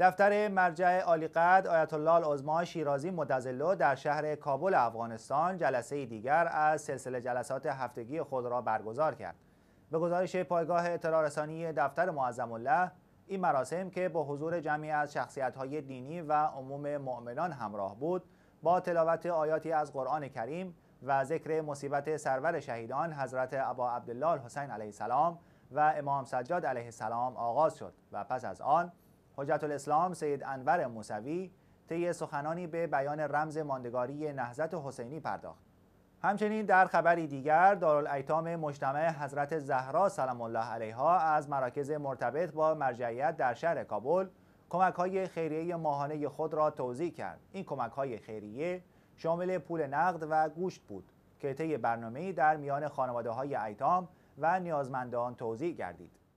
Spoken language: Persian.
دفتر مرجع عالیقد آیت الله العظما شیرازی متزلو در شهر کابل افغانستان جلسه دیگر از سلسله جلسات هفتگی خود را برگزار کرد. به گزارش پایگاه اطلاع رسانی دفتر معظم الله این مراسم که با حضور جمعی از شخصیت‌های دینی و عموم مؤمنان همراه بود با تلاوت آیاتی از قرآن کریم و ذکر مصیبت سرور شهیدان حضرت ابا عبدالله حسین علیه السلام و امام سجاد علیه السلام آغاز شد و پس از آن حجت الاسلام سید انور موسوی طی سخنانی به بیان رمز ماندگاری نهضت حسینی پرداخت همچنین در خبری دیگر دارالایتام مجتمع حضرت زهرا سلام الله علیها از مراکز مرتبط با مرجعیت در شهر کابل کمک های خیریه ماهانه خود را توضیح کرد این کمک های خیریه شامل پول نقد و گوشت بود که طی برنامه‌ای در میان خانواده های ایتام و نیازمندان توضیح گردید